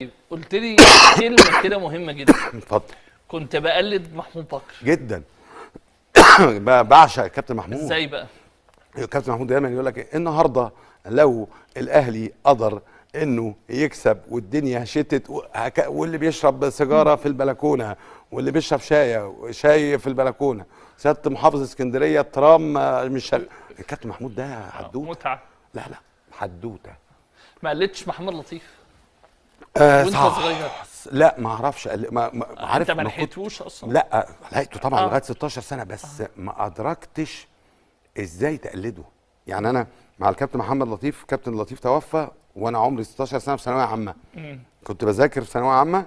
طيب، قلت لي كلمه إيه كده مهمه جدا اتفضل كنت بقلد محمود بكر جدا بعشق كابتن محمود ازاي بقى كابتن محمود دايما يقول لك النهارده لو الاهلي قدر انه يكسب والدنيا شتت واللي بيشرب سيجاره في البلكونه واللي بيشرب شاي شاي في البلكونه سياده محافظ اسكندريه ترام آه، مش الكابتن محمود ده حدوته متعه لا لا حدوته ما قلتش محمد لطيف آه، وانت صح. صغير لا ما اعرفش ما ما عارف انت ما لحقتوش اصلا لا آه، لحقته طبعا آه. لغايه 16 سنه بس آه. ما ادركتش ازاي تقلده يعني انا مع الكابتن محمد لطيف كابتن لطيف توفى وانا عمري 16 سنه في ثانويه عامه كنت بذاكر في ثانويه عامه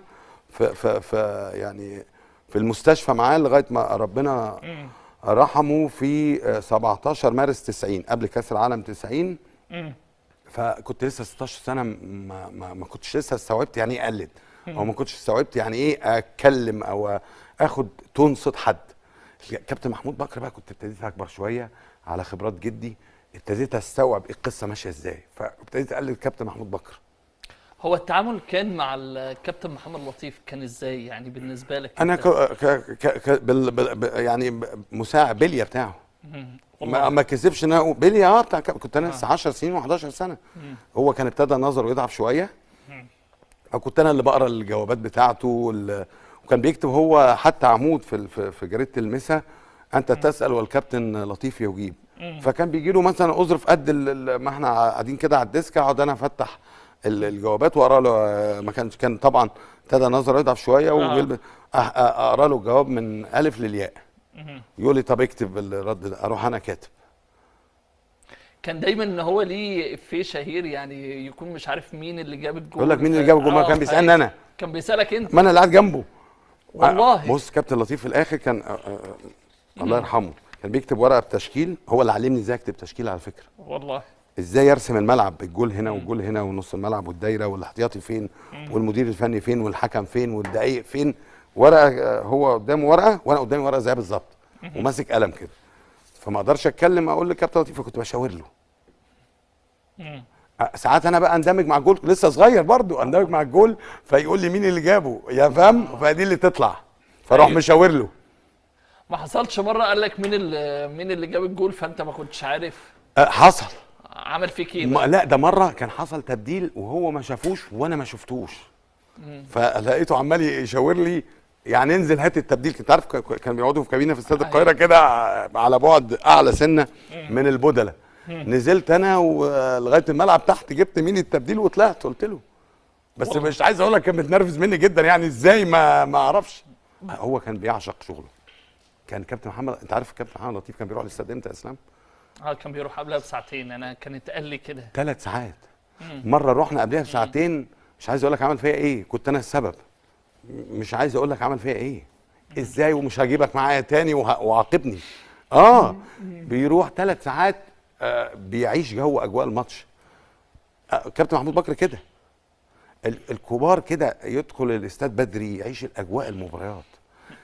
في, في, في يعني في المستشفى معاه لغايه ما ربنا مم. رحمه في 17 آه، مارس 90 قبل كاس العالم 90 مم. فكنت لسه 16 سنه ما, ما, ما كنتش لسه استوعبت يعني ايه اقلد او ما كنتش استوعبت يعني ايه اتكلم او اخد تون صوت حد كابتن محمود بكر بقى كنت ابتديت اكبر شويه على خبرات جدي ابتديت استوعب إيه القصه ماشيه ازاي فابتديت اقلد كابتن محمود بكر هو التعامل كان مع الكابتن محمد لطيف كان ازاي يعني بالنسبه لك انا ك... ك... ك... بال... ب... يعني مساعد بليه بتاعه ما, ما كسبش ان بيلي اه بتاع كنت انا لسه آه. 10 سنين و11 سنه مم. هو كان ابتدى نظره يضعف شويه فكنت انا اللي بقرا الجوابات بتاعته وكان بيكتب هو حتى عمود في في جريده المسا انت تسال والكابتن لطيف يجيب فكان بيجي له مثلا عذر في قد ما احنا قاعدين كده على الديسك اقعد انا افتح الجوابات واقرا له آه، ما كانش كان طبعا ابتدى نظره يضعف شويه آه. اقرا له الجواب من الف للياء يقول لي طب اكتب الرد ده اروح انا كاتب كان دايما ان هو ليه في شهير يعني يكون مش عارف مين اللي جاب الجول يقول لك مين اللي جاب الجول آه كان بيسالني انا كان بيسالك انت ما انا اللي قاعد جنبه والله بص كابتن لطيف في الاخر كان آه،, آه آه الله يرحمه كان بيكتب ورقه بتشكيل هو اللي علمني ازاي اكتب تشكيل على فكره والله ازاي ارسم الملعب الجول هنا والجول هنا ونص الملعب والدايره والاحتياطي فين والمدير الفني فين والحكم فين والدقايق فين ورقه هو قدامه ورقه وانا قدامي ورقه زيها بالظبط وماسك قلم كده فما اقدرش اتكلم اقول كابتن لطيف كنت بشاور له ساعات انا بقى اندمج مع الجول لسه صغير برضو اندمج مع الجول فيقول لي مين اللي جابه يا فاهم فدي اللي تطلع فاروح أيوه. مشاور له ما حصلش مره قال لك مين اللي مين اللي جاب الجول فانت ما كنتش عارف أه حصل عمل فيك ايه لا ده مره كان حصل تبديل وهو ما شافوش وانا ما شفتوش فلقيته عمال يشاور لي يعني انزل هات التبديل كنت عارف كان بيقعدوا في كابينه في استاد القاهره كده على بعد اعلى سنه من البدله نزلت انا ولغايه الملعب تحت جبت مين التبديل وطلعت قلت له بس مش عايز اقول لك كان متنرفز مني جدا يعني ازاي ما ما اعرفش هو كان بيعشق شغله كان كابتن محمد انت عارف كابتن محمد لطيف كان بيروح الاستاد امتى يا اسلام؟ اه كان بيروح قبلها بساعتين انا كانت قال لي كده ثلاث ساعات مره رحنا قبلها بساعتين مش عايز اقول لك عمل فيها ايه كنت انا السبب مش عايز اقول لك عمل فيها ايه ازاي ومش هجيبك معايا تاني وعاقبني اه بيروح ثلاث ساعات آه بيعيش جو اجواء الماتش آه كابتن محمود بكر كده الكبار كده يدخل الاستاد بدري يعيش الاجواء المباريات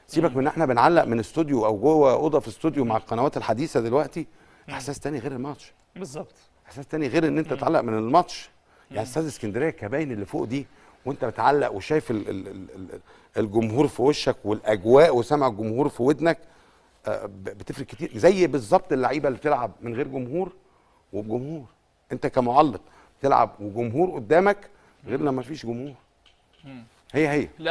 سيبك من احنا بنعلق من استوديو او جوه اوضه في استوديو مع القنوات الحديثه دلوقتي احساس تاني غير الماتش بالظبط احساس تاني غير ان انت تعلق من الماتش يعني استاد اسكندريه الكباين اللي فوق دي وانت متعلق وشايف الـ الـ الـ الجمهور في وشك والاجواء وسمع الجمهور في ودنك آه، بتفرق كتير زي بالظبط اللعيبه اللي بتلعب من غير جمهور والجمهور انت كمعلق تلعب وجمهور قدامك غير لما فيش جمهور هي هي لا.